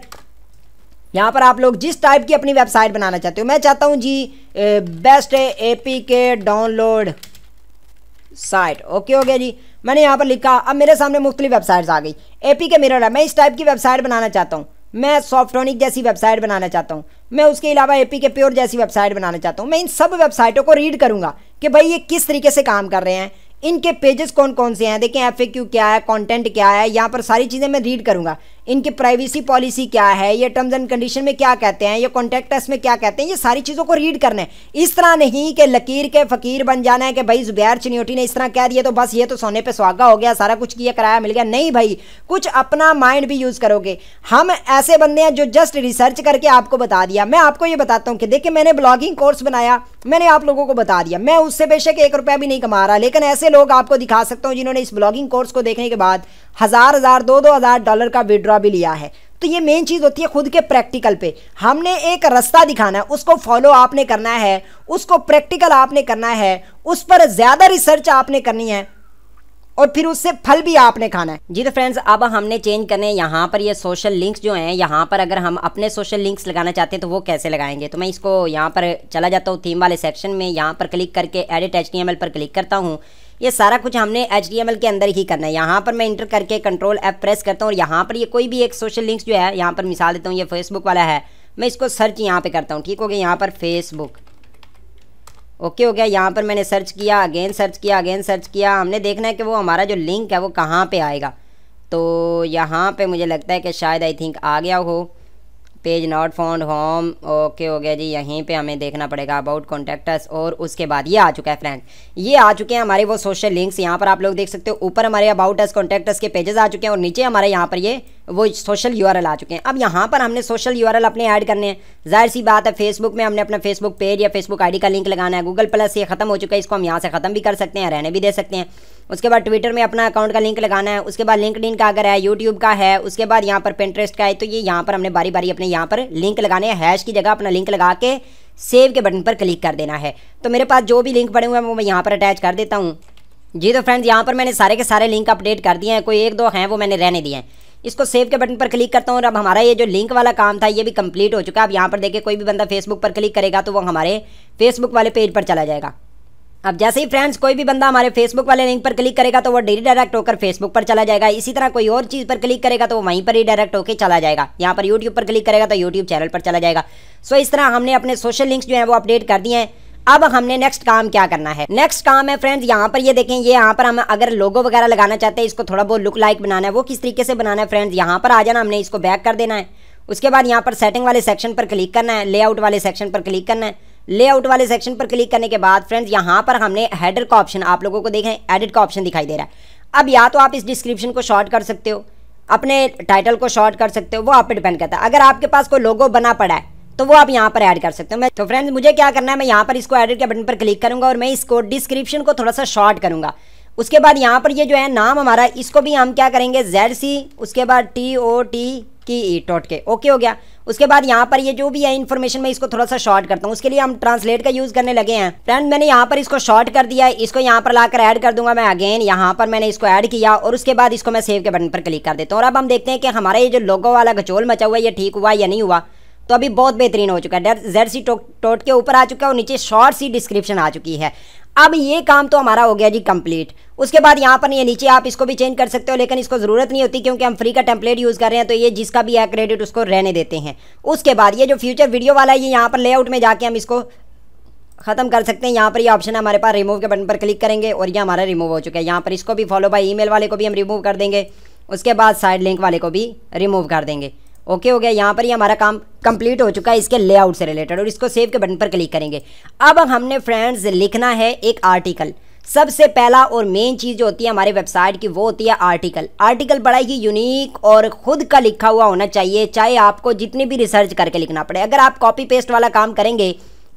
A: यहाँ पर आप लोग जिस टाइप की अपनी वेबसाइट बनाना चाहते हो मैं चाहता हूँ जी best A P K download site okay हो गया जी मैंने यहाँ पर लिखा अब मेरे सामने मुख्तलि वेबसाइट्स आ गई ए पी के मिरर है मैं इस टाइप की वेबसाइट बनाना चाहता हूँ मैं सॉफ्टोनिक जैसी वेबसाइट बनाना चाहता हूँ मैं उसके अलावा एपी के प्योर जैसी वेबसाइट बनाना चाहता हूँ मैं इन सब वेबसाइटों को रीड करूँगा कि भाई ये किस तरीके से काम कर रहे हैं इनके पेजेस कौन कौन से हैं देखें एफ क्या है कंटेंट क्या है यहाँ पर सारी चीज़ें मैं रीड करूँगा इनकी प्राइवेसी पॉलिसी क्या है ये टर्म्स एंड कंडीशन में क्या कहते हैं ये कॉन्ट्रैक्टर्स में क्या कहते हैं ये सारी चीज़ों को रीड करना है इस तरह नहीं कि लकीर के फकीर बन जाना है कि भाई जुबैर चनियोटी ने इस तरह कह दिया तो बस ये तो सोने पर सुहागा हो गया सारा कुछ किया कराया मिल गया नहीं भाई कुछ अपना माइंड भी यूज़ करोगे हम ऐसे बंदे हैं जो जस्ट रिसर्च करके आपको बता दिया मैं आपको ये बताता हूँ कि देखिए मैंने ब्लॉगिंग कोर्स बनाया मैंने आप लोगों को बता दिया मैं उससे बेशक एक रुपया भी नहीं कमा रहा लेकिन ऐसे लोग आपको दिखा सकता हूँ जिन्होंने इस ब्लॉगिंग कोर्स को देखने के बाद हज़ार हज़ार दो दो हज़ार डॉलर का विड्रॉ भी लिया है तो ये मेन चीज़ होती है खुद के प्रैक्टिकल पे हमने एक रास्ता दिखाना है उसको फॉलो आपने करना है उसको प्रैक्टिकल आपने करना है उस पर ज़्यादा रिसर्च आपने करनी है और फिर उससे फल भी आपने खाना है जी तो फ्रेंड्स अब हमने चेंज करने यहाँ पर ये सोशल लिंक्स जो हैं यहाँ पर अगर हम अपने सोशल लिंक्स लगाना चाहते हैं तो वो कैसे लगाएंगे तो मैं इसको यहाँ पर चला जाता हूँ थीम वाले सेक्शन में यहाँ पर क्लिक करके एडिट एच पर क्लिक करता हूँ ये सारा कुछ हमने एच के अंदर ही करना है यहाँ पर मैं इंटर करके कंट्रोल ऐप प्रेस करता हूँ और यहाँ पर ये कोई भी एक सोशल लिंक्स जो है यहाँ पर मिसाल देता हूँ ये फेसबुक वाला है मैं इसको सर्च यहाँ पर करता हूँ ठीक हो गया यहाँ पर फेसबुक ओके हो गया यहाँ पर मैंने सर्च किया अगेन सर्च किया अगेन सर्च किया हमने देखना है कि वो हमारा जो लिंक है वो कहाँ पे आएगा तो यहाँ पे मुझे लगता है कि शायद आई थिंक आ गया हो page not found home okay हो गया जी यहीं पे हमें देखना पड़ेगा अबाउट कॉन्टैक्टस और उसके बाद ये आ चुका है फ्रेंड ये आ चुके हैं हमारे वो सोशल लिंक्स यहाँ पर आप लोग देख सकते हो ऊपर हमारे अबाउट अस कॉन्टैक्टस के पेजेस आ चुके हैं और नीचे हमारे यहाँ पर ये वो सोशल यू आ चुके हैं अब यहाँ पर हमने सोशल यू अपने ऐड करने हैं जाहिर सी बात है फेसबुक में हमने अपना फेसबुक पेज या फेसबुक आईडी का लिंक लगाना है गूगल प्लस ये खत्म हो चुका है इसको हम यहाँ से ख़त्म भी कर सकते हैं रहने भी दे सकते हैं उसके बाद ट्विटर में अपना अकाउंट का लिंक लगाना है उसके बाद लिंक का अगर है यूट्यूब का है उसके बाद यहाँ पर पेंट्रेस्ट का है तो ये यहाँ पर हमने बारी बारी अपने यहाँ पर लिंक लगाने हैं हैश की जगह अपना लिंक लगा के सेव के बटन पर क्लिक कर देना है तो मेरे पास जो भी लिंक पड़े हुए हैं वो मैं यहाँ पर अटैच कर देता हूँ जी तो फ्रेंड्स यहाँ पर मैंने सारे के सारे लिंक अपडेट कर दिए हैं कोई एक दो हैं वो मैंने रहने दिए हैं इसको सेव के बटन पर क्लिक करता हूँ और अब हमारा ये जो लिंक वाला काम था ये भी कंप्लीट हो चुका है अब यहाँ पर देखिए कोई भी बंदा फेसबुक पर क्लिक करेगा तो वो हमारे फेसबुक वाले पेज पर चला जाएगा अब जैसे ही फ्रेंड्स कोई भी बंदा हमारे फेसबुक वाले लिंक पर क्लिक करेगा तो वो डायरेक्ट होकर फेसबुक पर चला जाएगा इसी तरह कोई और चीज़ पर क्लिक करेगा तो वो वहीं पर ही डायरेक्ट होकर चला जाएगा यहाँ पर यूट्यूब पर क्लिक करेगा तो यूट्यूब चैनल पर चला जाएगा सो इस तरह हमने अपने सोशल लिंक्स जो हैं वो अपडेट कर दिए हैं अब हमने नेक्स्ट काम क्या करना है नेक्स्ट काम है फ्रेंड्स यहाँ पर ये देखें ये यहाँ पर हम अगर लोगो वगैरह लगाना चाहते हैं इसको थोड़ा बहुत लुक लाइक बनाना है वो किस तरीके से बनाना है फ्रेंड्स यहाँ पर आ जाना हमने इसको बैक कर देना है उसके बाद यहाँ पर सेटिंग वाले सेक्शन पर क्लिक करना है लेआउट वाले सेक्शन पर क्लिक करना है लेआउट वाले सेक्शन पर क्लिक करने के बाद फ्रेंड्स यहाँ पर हमने हेडर का ऑप्शन आप लोगों को देखें एडिट का ऑप्शन दिखाई दे रहा है अब या तो आप इस डिस्क्रिप्शन को शॉर्ट कर सकते हो अपने टाइटल को शॉर्ट कर सकते हो वो आप पर डिपेंड करता है अगर आपके पास कोई लोगो बना पड़ा है तो वो आप यहाँ पर ऐड कर सकते हो मैं तो फ्रेंड्स मुझे क्या करना है मैं यहाँ पर इसको एडिट के बटन पर क्लिक करूँगा और मैं इसको डिस्क्रिप्शन को थोड़ा सा शॉर्ट करूँगा उसके बाद यहाँ पर ये जो है नाम हमारा इसको भी हम क्या करेंगे जेड सी उसके बाद टी ओ टी की ई टोट के ओके हो गया उसके बाद यहाँ पर ये जो भी है इन्फॉर्मेशन मैं इसको थोड़ा सा शॉर्ट करता हूँ उसके लिए हम ट्रांसलेट का यूज़ करने लगे हैं फ्रेंड मैंने यहाँ पर इसको शॉर्ट कर दिया इसको यहाँ पर लाकर ऐड कर दूंगा मैं अगेन यहाँ पर मैंने इसको ऐड किया और उसके बाद इसको मैं सेव के बटन पर क्लिक कर देता हूँ और अब हम देखते हैं कि हमारा ये जो लोगों वाला गचोल मचा हुआ है ये ठीक हुआ या नहीं हुआ तो अभी बहुत बेहतरीन हो चुका है जेड सी टोट टोट के ऊपर आ चुका है और नीचे शॉर्ट सी डिस्क्रिप्शन आ चुकी है अब ये काम तो हमारा हो गया जी कंप्लीट उसके बाद यहाँ पर ये नीचे आप इसको भी चेंज कर सकते हो लेकिन इसको ज़रूरत नहीं होती क्योंकि हम फ्री का टेम्पलेट यूज़ कर रहे हैं तो ये जिसका भी है क्रेडिट उसको रहने देते हैं उसके बाद ये जो फ्यूचर वीडियो वाला है ये यहाँ पर लेआउट में जाके हम इसको ख़त्म कर सकते हैं यहाँ पर ये यह ऑप्शन है हमारे पास रिमूव के बटन पर क्लिक करेंगे और ये हमारा रिमूव हो चुका है यहाँ पर इसको भी फॉलो बाई ईमेल वाले को भी हम रिमूव कर देंगे उसके बाद साइड लिंक वाले को भी रिमूव कर देंगे ओके हो गया यहाँ पर ही हमारा काम कंप्लीट हो चुका है इसके लेआउट से रिलेटेड और इसको सेव के बटन पर क्लिक करेंगे अब हमने फ्रेंड्स लिखना है एक आर्टिकल सबसे पहला और मेन चीज़ जो होती है हमारे वेबसाइट की वो होती है आर्टिकल आर्टिकल बड़ा ही यूनिक और ख़ुद का लिखा हुआ होना चाहिए चाहे आपको जितनी भी रिसर्च करके लिखना पड़े अगर आप कॉपी पेस्ट वाला काम करेंगे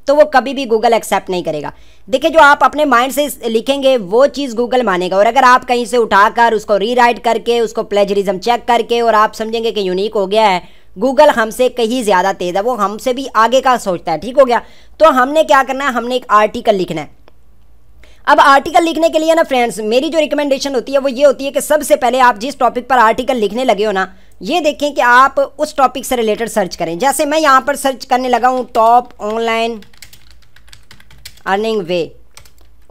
A: तो वो कभी भी गूगल एक्सेप्ट नहीं करेगा देखिए जो आप अपने माइंड से लिखेंगे वो चीज़ गूगल मानेगा और अगर आप कहीं से उठाकर उसको रीराइट करके उसको प्लेजरिज्म चेक करके और आप समझेंगे कि यूनिक हो गया है गूगल हमसे कहीं ज़्यादा तेज़ है वो हमसे भी आगे का सोचता है ठीक हो गया तो हमने क्या करना है हमने एक आर्टिकल लिखना है अब आर्टिकल लिखने के लिए ना फ्रेंड्स मेरी जो रिकमेंडेशन होती है वो ये होती है कि सबसे पहले आप जिस टॉपिक पर आर्टिकल लिखने लगे हो ना ये देखें कि आप उस टॉपिक से रिलेटेड सर्च करें जैसे मैं यहाँ पर सर्च करने लगा हूँ top online earning way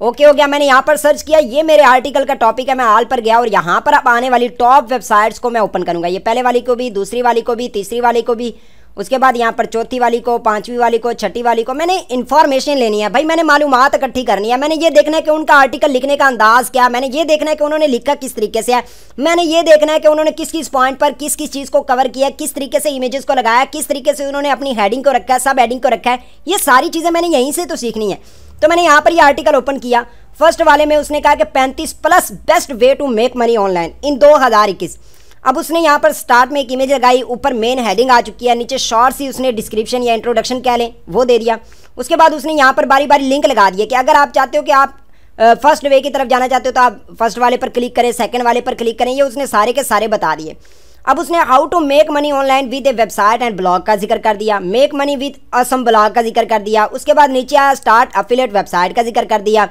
A: okay हो गया मैंने यहाँ पर सर्च किया ये मेरे आर्टिकल का टॉपिक है मैं आल पर गया और यहाँ पर अब आने वाली टॉप वेबसाइट्स को मैं ओपन करूँगा ये पहले वाली को भी दूसरी वाली को भी तीसरी वाली को भी उसके बाद यहाँ पर चौथी वाली को पांचवी वाली को छठी वाली को मैंने इन्फॉर्मेशन लेनी है भाई मैंने मालूम इकट्ठी करनी है मैंने ये देखना है कि उनका आर्टिकल लिखने का अंदाज क्या है मैंने ये देखना है कि उन्होंने लिखा किस तरीके से है मैंने ये देखना है कि उन्होंने किस किस पॉइंट पर किस किस चीज़ को कवर किया किस तरीके से इमेजेस को लगाया किस तरीके से उन्होंने अपनी हेडिंग को रखा है सब हेडिंग को रखा है ये सारी चीज़ें मैंने यहीं से तो सीखनी है तो मैंने यहाँ पर ये आर्टिकल ओपन किया फर्स्ट वाले में उसने कहा कि पैंतीस plus best way to make money online in दो हज़ार इक्कीस अब उसने यहाँ पर स्टार्ट में एक इमेज लगाई ऊपर मेन हेडिंग आ चुकी है नीचे शॉर्ट सी उसने डिस्क्रिप्शन या इंट्रोडक्शन कह लें वो दे दिया उसके बाद उसने यहाँ पर बारी बारी लिंक लगा दिया कि अगर आप चाहते हो कि आप फर्स्ट वे की तरफ जाना चाहते हो तो आप फर्स्ट वाले पर क्लिक करें सेकंड वाले पर क्लिक करें ये उसने सारे के सारे बता दिए अब उसने how to make money online with a website and blog का जिक्र कर दिया make money with awesome blog का जिक्र कर दिया उसके बाद नीचे आया स्टार्ट अफिलेट वेबसाइट का जिक्र कर दिया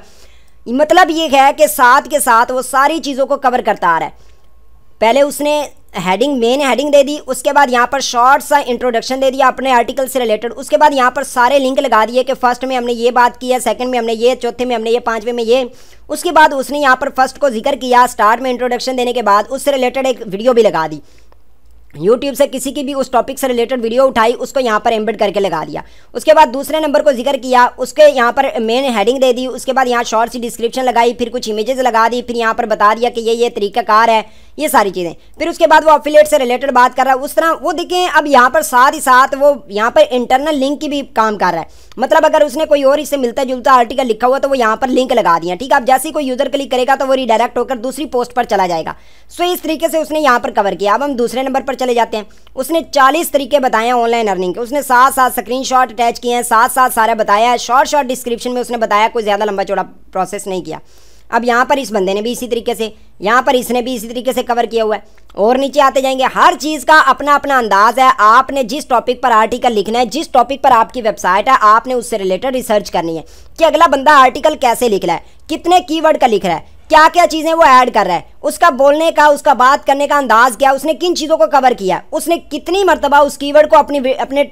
A: मतलब ये है कि साथ के साथ वो सारी चीज़ों को कवर करता आ रहा है पहले उसने हेडिंग मेन हेडिंग दे दी उसके बाद यहाँ पर शॉर्ट सा इंट्रोडक्शन दे दिया अपने आर्टिकल से रिलेटेड उसके बाद यहाँ पर सारे लिंक लगा दिए कि फर्स्ट में हमने ये बात की है सेकंड में हमने ये चौथे में हमने ये पांचवें में ये उसके बाद उसने यहाँ पर फर्स्ट को जिक्र किया स्टार्ट में इंट्रोडक्शन देने के बाद उससे रिलेटेड एक वीडियो भी लगा दी यूट्यूब से किसी की भी उस टॉपिक से रिलेटेड वीडियो उठाई उसको यहाँ पर एम्बेड करके लगा दिया उसके बाद दूसरे नंबर को जिक्र किया उसके यहाँ पर मेन हेडिंग दे दी उसके बाद यहाँ शॉर्ट सी डिस्क्रिप्शन लगाई फिर कुछ इमेजेस लगा दी फिर यहाँ पर बता दिया कि ये ये तरीकाकार है ये सारी चीज़ें फिर उसके बाद वो अफिलेट से रिलेटेड बात कर रहा है उस तरह वो देखें अब यहाँ पर साथ ही साथ वो यहाँ पर इंटरनल लिंक की भी काम कर रहा है मतलब अगर उसने कोई और इससे मिलता जुलता आर्टिकल लिखा हुआ तो वो यहाँ पर लिंक लगा दिया ठीक है अब जैसे ही कोई यूज़र क्लिक करेगा तो वो रिडायरेक्ट होकर दूसरी पोस्ट पर चला जाएगा सो इस तरीके से उसने यहाँ पर कवर किया अब हम दूसरे नंबर पर चले जाते हैं उसने चालीस तरीके बताए ऑनलाइन अर्निंग के उसने साथ साथ स्क्रीन अटैच किए हैं साथ साथ सारा बताया शॉर्ट शॉर्ट डिस्क्रिप्शन में उसने बताया कोई ज़्यादा लंबा चौड़ा प्रोसेस नहीं किया अब यहाँ पर इस बंदे ने भी इसी तरीके से यहाँ पर इसने भी इसी तरीके से कवर किया हुआ है और नीचे आते जाएंगे हर चीज़ का अपना अपना अंदाज है आपने जिस टॉपिक पर आर्टिकल लिखना है जिस टॉपिक पर आपकी वेबसाइट है आपने उससे रिलेटेड रिसर्च करनी है कि अगला बंदा आर्टिकल कैसे लिख रहा है कितने कीवर्ड का लिख रहा है क्या क्या चीज़ें वो ऐड कर रहा है उसका बोलने का उसका बात करने का अंदाज क्या उसने किन चीज़ों को कवर किया उसने कितनी मरतबा उस कीवर्ड को अपनी अपने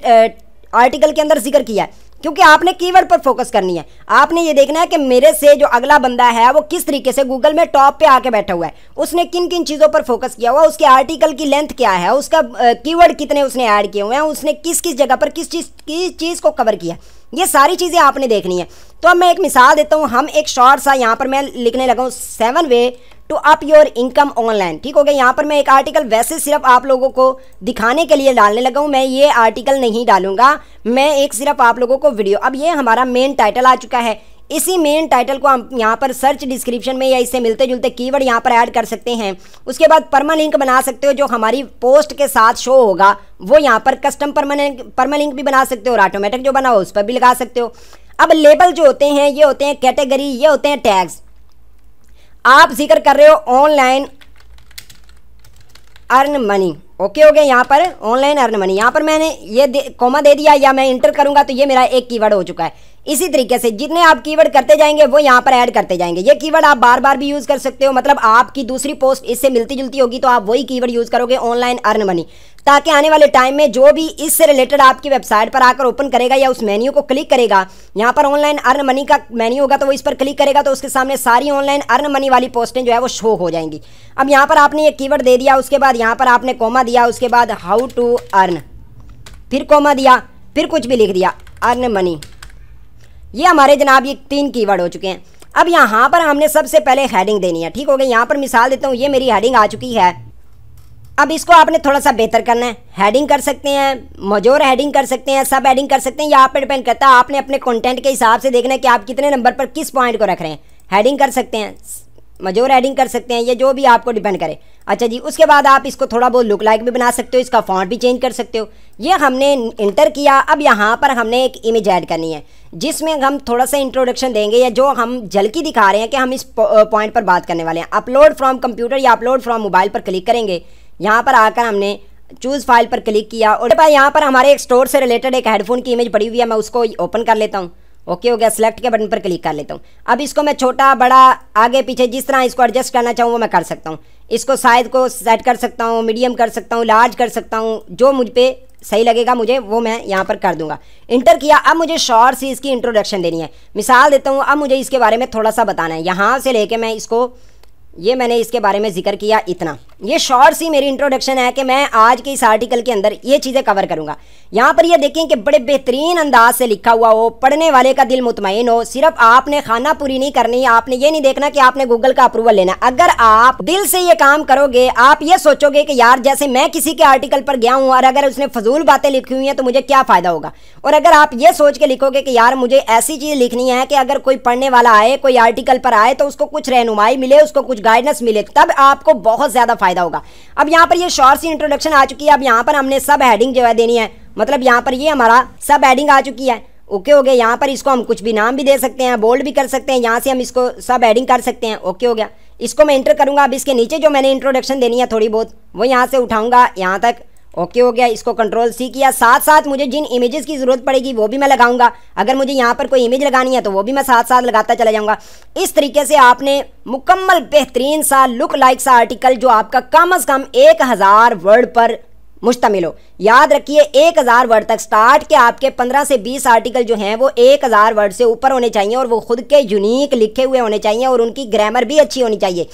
A: आर्टिकल के अंदर जिक्र किया है क्योंकि आपने कीवर्ड पर फोकस करनी है आपने ये देखना है कि मेरे से जो अगला बंदा है वो किस तरीके से गूगल में टॉप पे आके बैठा हुआ है उसने किन किन चीज़ों पर फोकस किया हुआ उसके आर्टिकल की लेंथ क्या है उसका कीवर्ड कितने उसने ऐड किए हुए हैं उसने किस किस जगह पर किस चीज़ किस चीज़ को कवर किया ये सारी चीज़ें आपने देखनी है तो अब मैं एक मिसाल देता हूँ हम एक शॉर्ट सा यहाँ पर मैं लिखने लगा हूँ seven way to up your income online ठीक हो गया यहाँ पर मैं एक आर्टिकल वैसे सिर्फ आप लोगों को दिखाने के लिए डालने लगा हूँ मैं ये आर्टिकल नहीं डालूंगा मैं एक सिर्फ आप लोगों को वीडियो अब ये हमारा मेन टाइटल आ चुका है इसी मेन टाइटल को हम यहाँ पर सर्च डिस्क्रिप्शन में या इससे मिलते जुलते कीवर्ड यहाँ पर ऐड कर सकते हैं उसके बाद परमालिंक बना सकते हो जो हमारी पोस्ट के साथ शो होगा वो यहाँ पर कस्टम परमा परमालिंक भी बना सकते हो और ऑटोमेटिक जो बना हो उस पर भी लगा सकते हो अब लेबल जो होते हैं ये होते हैं कैटेगरी ये होते हैं टैग्स आप जिक्र कर रहे हो ऑनलाइन अर्न मनी ओके हो गया यहाँ पर ऑनलाइन अर्न मनी यहाँ पर मैंने ये कॉमा दे दिया या मैं इंटर करूँगा तो ये मेरा एक कीवर्ड हो चुका है इसी तरीके से जितने आप कीवर्ड करते जाएंगे वो यहाँ पर ऐड करते जाएंगे ये कीवर्ड आप बार बार भी यूज़ कर सकते हो मतलब आपकी दूसरी पोस्ट इससे मिलती जुलती होगी तो आप वही कीवर्ड यूज़ करोगे ऑनलाइन अर्न मनी ताकि आने वाले टाइम में जो भी इससे रिलेटेड आपकी वेबसाइट पर आकर ओपन करेगा या उस मेन्यू को क्लिक करेगा यहाँ पर ऑनलाइन अर्न मनी का मेन्यू होगा तो वो इस पर क्लिक करेगा तो उसके सामने सारी ऑनलाइन अर्न मनी वाली पोस्टें जो है वो शो हो जाएंगी अब यहाँ पर आपने ये कीवर्ड दे दिया उसके बाद यहाँ पर आपने कोमा दिया उसके बाद हाउ टू अर्न फिर कोमा दिया फिर कुछ भी लिख दिया अर्न मनी ये हमारे जनाब ये तीन कीवर्ड हो चुके हैं अब यहाँ पर हमने सबसे पहले हेडिंग देनी है ठीक हो गई यहाँ पर मिसाल देता हूँ ये मेरी हेडिंग आ चुकी है अब इसको आपने थोड़ा सा बेहतर करना है हेडिंग कर सकते हैं मजोर हेडिंग कर सकते हैं सब हेडिंग कर सकते हैं यहाँ पर डिपेंड करता है आपने अपने कंटेंट के हिसाब से देखना है कि आप कितने नंबर पर किस पॉइंट को रख रहे हैं हेडिंग कर सकते हैं मजोर हेडिंग कर सकते हैं ये जो भी आपको डिपेंड करे अच्छा जी उसके बाद आप इसको थोड़ा बहुत लुक लाइक भी बना सकते हो इसका फॉन्ट भी चेंज कर सकते हो ये हमने इंटर किया अब यहाँ पर हमने एक इमेज ऐड करनी है जिसमें हम थोड़ा सा इंट्रोडक्शन देंगे या जो हम झलकी दिखा रहे हैं कि हम इस पॉइंट पर बात करने वाले हैं अपलोड फ्रॉम कंप्यूटर या अपलोड फ्रॉम मोबाइल पर क्लिक करेंगे यहाँ पर आकर हमने चूज़ फाइल पर क्लिक किया और भाई यहाँ पर हमारे एक स्टोर से रिलेटेड एक हेडफोन की इमेज पड़ी हुई है मैं उसको ओपन कर लेता हूँ ओके हो गया सेलेक्ट के बटन पर क्लिक कर लेता हूँ अब इसको मैं छोटा बड़ा आगे पीछे जिस तरह इसको एडजस्ट करना चाहूँ वो मैं कर सकता हूँ इसको साइज को सेट कर सकता हूँ मीडियम कर सकता हूँ लार्ज कर सकता हूँ जो मुझ पर सही लगेगा मुझे वो मैं यहाँ पर कर दूंगा इंटर किया अब मुझे शॉर्ट सी इसकी इंट्रोडक्शन देनी है मिसाल देता हूँ अब मुझे इसके बारे में थोड़ा सा बताना है यहाँ से लेके मैं इसको ये मैंने इसके बारे में जिक्र किया इतना ये शॉर्ट सी मेरी इंट्रोडक्शन है कि मैं आज के इस आर्टिकल के अंदर ये चीज़ें कवर करूंगा यहाँ पर ये देखें कि बड़े बेहतरीन अंदाज से लिखा हुआ हो पढ़ने वाले का दिल मुतमिन हो सिर्फ आपने खाना पूरी नहीं करनी आपने ये नहीं देखना कि आपने गूगल का अप्रूवल लेना अगर आप दिल से ये काम करोगे आप ये सोचोगे कि यार जैसे मैं किसी के आर्टिकल पर गया हूँ और अगर उसने फजूल बातें लिखी हुई हैं तो मुझे क्या फ़ायदा होगा और अगर आप ये सोच के लिखोगे कि यार मुझे ऐसी चीज़ लिखनी है कि अगर कोई पढ़ने वाला आए कोई आर्टिकल पर आए तो उसको कुछ रहनुमाई मिले उसको कुछ गाइडेंस मिले तब आपको बहुत ज़्यादा फायदा फायदा होगा अब यहाँ पर ये शॉर्ट सी इंट्रोडक्शन आ चुकी है अब यहाँ पर हमने सब हेडिंग जो है देनी है मतलब यहाँ पर ये हमारा सब हेडिंग आ चुकी है ओके हो गया यहाँ पर इसको हम कुछ भी नाम भी दे सकते हैं बोल्ड भी कर सकते हैं यहाँ से हम इसको सब एडिंग कर सकते हैं ओके हो गया इसको मैं इंटर करूँगा अब इसके नीचे जो मैंने इंट्रोडक्शन देनी है थोड़ी बहुत वो यहाँ से उठाऊँगा यहाँ तक ओके हो गया इसको कंट्रोल सी किया साथ साथ मुझे जिन इमेजेस की ज़रूरत पड़ेगी वो भी मैं लगाऊंगा अगर मुझे यहाँ पर कोई इमेज लगानी है तो वो भी मैं साथ साथ लगाता चला जाऊँगा इस तरीके से आपने मुकम्मल बेहतरीन सा लुक लाइक सा आर्टिकल जो आपका कम अज़ कम एक हज़ार वर्ड पर मुश्तमिल हो याद रखिए एक हज़ार वर्ड तक स्टार्ट के आपके पंद्रह से बीस आर्टिकल जो हैं वो एक हज़ार वर्ड से ऊपर होने चाहिए और वो खुद के यूनिक लिखे हुए होने चाहिए और उनकी ग्रामर भी अच्छी होनी चाहिए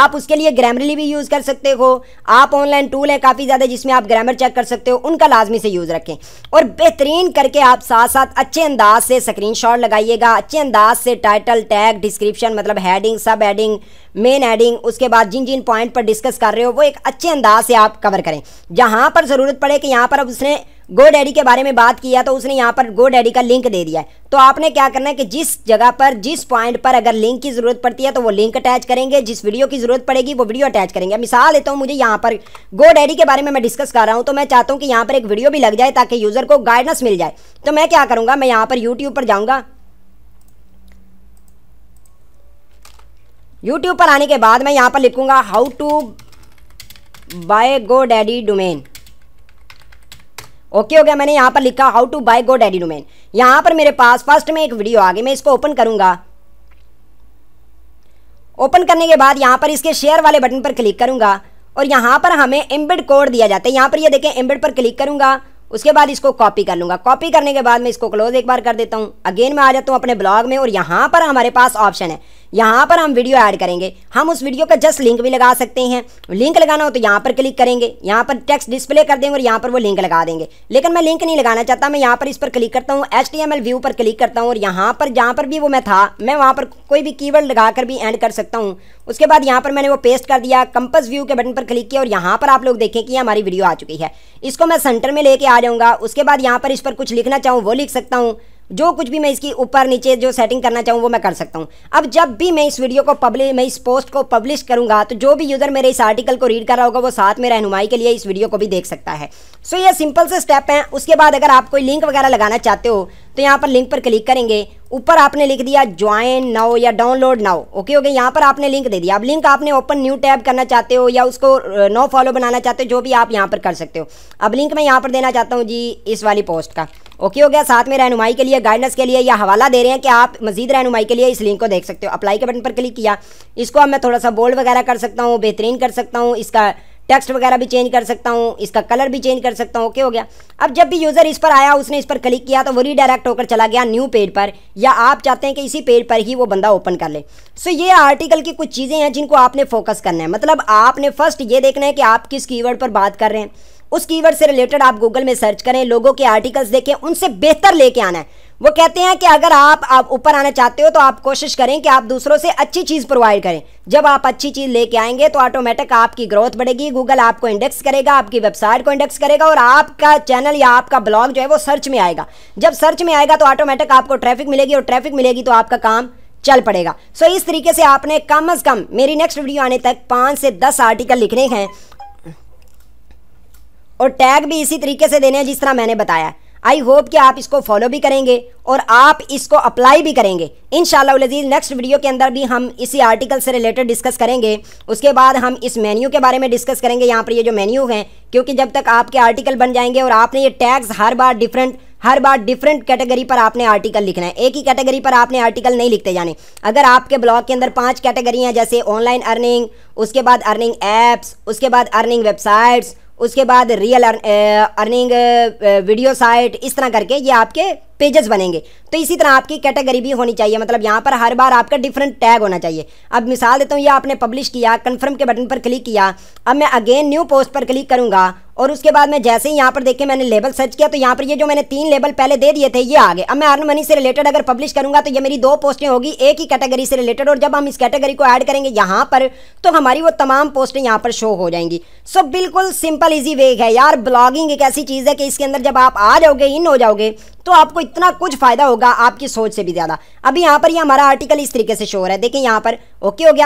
A: आप उसके लिए ग्रामरली भी यूज़ कर सकते हो आप ऑनलाइन टूल हैं काफ़ी ज़्यादा जिसमें आप ग्रामर चेक कर सकते हो उनका लाजमी से यूज़ रखें और बेहतरीन करके आप साथ साथ अच्छे अंदाज से स्क्रीन लगाइएगा अच्छे अंदाज से टाइटल टैग डिस्क्रिप्शन मतलब heading sub heading main heading उसके बाद जिन जिन पॉइंट पर डिस्कस कर रहे हो वो एक अच्छे अंदाज से आप कवर करें जहाँ पर ज़रूरत पड़े कि यहाँ पर अब उसने गो डैडी के बारे में बात किया तो उसने यहाँ पर गो डैडी का लिंक दे दिया है तो आपने क्या करना है कि जिस जगह पर जिस पॉइंट पर अगर लिंक की ज़रूरत पड़ती है तो वो लिंक अटैच करेंगे जिस वीडियो की ज़रूरत पड़ेगी वो वीडियो अटैच करेंगे मिसाल देता हूँ मुझे यहाँ पर गो डैडी के बारे में मैं डिस्कस कर रहा हूँ तो मैं चाहता हूँ कि यहाँ पर एक वीडियो भी लग जाए ताकि यूज़र को गाइडेंस मिल जाए तो मैं क्या करूँगा मैं यहाँ पर यूट्यूब पर जाऊँगा यूट्यूब पर आने के बाद मैं यहाँ पर लिखूँगा how to buy GoDaddy domain okay हो गया मैंने यहाँ पर लिखा how to buy GoDaddy domain यहाँ पर मेरे पास फर्स्ट में एक वीडियो आ गई मैं इसको ओपन करूँगा ओपन करने के बाद यहाँ पर इसके शेयर वाले बटन पर क्लिक करूँगा और यहाँ पर हमें एम्बेड कोड दिया जाता है यहाँ पर ये यह देखें एम्बेड पर क्लिक करूँगा उसके बाद इसको कॉपी कर लूँगा कॉपी करने के बाद मैं इसको क्लोज एक बार कर देता हूँ अगेन मैं आ जाता हूँ अपने ब्लॉग में और यहाँ पर हमारे पास ऑप्शन है यहाँ पर हम वीडियो ऐड करेंगे हम उस वीडियो का जस्ट लिंक भी लगा सकते हैं लिंक लगाना हो तो यहाँ पर क्लिक करेंगे यहाँ पर टेक्स्ट डिस्प्ले कर देंगे और यहाँ पर वो लिंक लगा देंगे लेकिन मैं लिंक नहीं लगाना चाहता मैं यहाँ पर इस पर क्लिक करता हूँ एच व्यू पर क्लिक करता हूँ और यहाँ पर जहाँ पर भी वो मैं था मैं वहाँ पर कोई भी कीवर्ड लगा कर भी ऐड कर सकता हूँ उसके बाद यहाँ पर मैंने वो पेस्ट कर दिया कंपस व्यू के बटन पर क्लिक किया और यहाँ पर आप लोग देखें कि हमारी वीडियो आ चुकी है इसको मैं सेंटर में लेके आ जाऊँगा उसके बाद यहाँ पर इस पर कुछ लिखना चाहूँ वो लिख सकता हूँ जो कुछ भी मैं इसकी ऊपर नीचे जो सेटिंग करना चाहूँ वो मैं कर सकता हूँ अब जब भी मैं इस वीडियो को पब्लिश मैं इस पोस्ट को पब्लिश करूँगा तो जो भी यूज़र मेरे इस आर्टिकल को रीड कर रहा होगा वो साथ में रहनुमाई के लिए इस वीडियो को भी देख सकता है सो ये सिंपल से स्टेप हैं उसके बाद अगर आप कोई लिंक वगैरह लगाना चाहते हो तो यहाँ पर लिंक पर क्लिक करेंगे ऊपर आपने लिख दिया ज्वाइन नाओ या डाउनलोड नाओ ओके ओके यहाँ पर आपने लिंक दे दिया अब लिंक आपने ओपन न्यू टैब करना चाहते हो या उसको नो फॉलो बनाना चाहते हो जो भी आप यहाँ पर कर सकते हो अब लिंक मैं यहाँ पर देना चाहता हूँ जी इस वाली पोस्ट का ओके हो गया साथ में रहनुमाई के लिए गाइडेंस के लिए या हवाला दे रहे हैं कि आप मजीद रहनुमाई के लिए इस लिंक को देख सकते हो अप्लाई के बटन पर क्लिक किया इसको अब मैं थोड़ा सा बोल्ड वगैरह कर सकता हूँ बेहतरीन कर सकता हूँ इसका टेक्स्ट वगैरह भी चेंज कर सकता हूँ इसका कलर भी चेंज कर सकता हूँ ओके हो गया अब जब भी यूज़र इस पर आया उसने इस पर क्लिक किया तो वो रीडायरेक्ट होकर चला गया न्यू पेज पर या आप चाहते हैं कि इसी पेज पर ही वो बंदा ओपन कर ले सो ये आर्टिकल की कुछ चीज़ें हैं जिनको आपने फोकस करना है मतलब आपने फर्स्ट ये देखना है कि आप किस कीवर्ड पर बात कर रहे हैं उस कीवर्ड से रिलेटेड आप गूगल में सर्च करें लोगों के आर्टिकल्स देखें उनसे बेहतर लेके आना है वो कहते हैं कि अगर आप आप ऊपर आना चाहते हो तो आप कोशिश करें कि आप दूसरों से अच्छी चीज़ प्रोवाइड करें जब आप अच्छी चीज़ लेके आएंगे तो ऑटोमेटिक आपकी ग्रोथ बढ़ेगी गूगल आपको इंडेक्स करेगा आपकी वेबसाइट को इंडेक्स करेगा और आपका चैनल या आपका ब्लॉग जो है वो सर्च में आएगा जब सर्च में आएगा तो ऑटोमेटिक आपको ट्रैफिक मिलेगी और ट्रैफिक मिलेगी तो आपका काम चल पड़ेगा सो so, इस तरीके से आपने कम अज़ कम मेरी नेक्स्ट वीडियो आने तक पाँच से दस आर्टिकल लिखने हैं और टैग भी इसी तरीके से देने हैं जिस तरह मैंने बताया आई होप कि आप इसको फॉलो भी करेंगे और आप इसको अप्लाई भी करेंगे इन शजीज़ नेक्स्ट वीडियो के अंदर भी हम इसी आर्टिकल से रिलेटेड डिस्कस करेंगे उसके बाद हम इस मेन्यू के बारे में डिस्कस करेंगे यहाँ पर ये जो मेन्यू हैं क्योंकि जब तक आपके आर्टिकल बन जाएंगे और आपने ये टैग्स हर बार डिफरेंट हर बार डिफरेंट कैटेगरी पर आपने आर्टिकल लिखना है एक ही कैटेगरी पर आपने आर्टिकल नहीं लिखते जाने अगर आपके ब्लॉग के अंदर पांच कैटेगरी हैं जैसे ऑनलाइन अर्निंग उसके बाद अर्निंग एप्स उसके बाद अर्निंग वेबसाइट्स उसके बाद रियल अर्निंग वीडियो साइट इस तरह करके ये आपके पेजेस बनेंगे तो इसी तरह आपकी कैटेगरी भी होनी चाहिए मतलब यहाँ पर हर बार आपका डिफरेंट टैग होना चाहिए अब मिसाल देता हूँ ये आपने पब्लिश किया कन्फर्म के बटन पर क्लिक किया अब मैं अगेन न्यू पोस्ट पर क्लिक करूँगा और उसके बाद मैं जैसे ही यहाँ पर देखे मैंने लेबल सर्च किया तो यहाँ पर ये जो मैंने तीन लेबल पहले दे दिए थे ये आ गए अब मैं अर्न मनी से रिलेटेड अगर पब्लिश करूंगा तो ये मेरी दो पोस्टें होगी एक ही कैटेगरी से रिलेटेड और जब हम इस कैटेगरी को ऐड करेंगे यहाँ पर तो हमारी वो तमाम पोस्टें यहाँ पर शो हो जाएंगी सो बिल्कुल सिंपल ईजी वे है यार ब्लॉगिंग एक ऐसी चीज़ है कि इसके अंदर जब आप आ जाओगे इन हो जाओगे तो आपको इतना कुछ फ़ायदा होगा आपकी सोच से भी ज़्यादा अभी यहाँ पर ये हमारा आर्टिकल इस तरीके से शोर है देखिए यहाँ पर ओके हो गया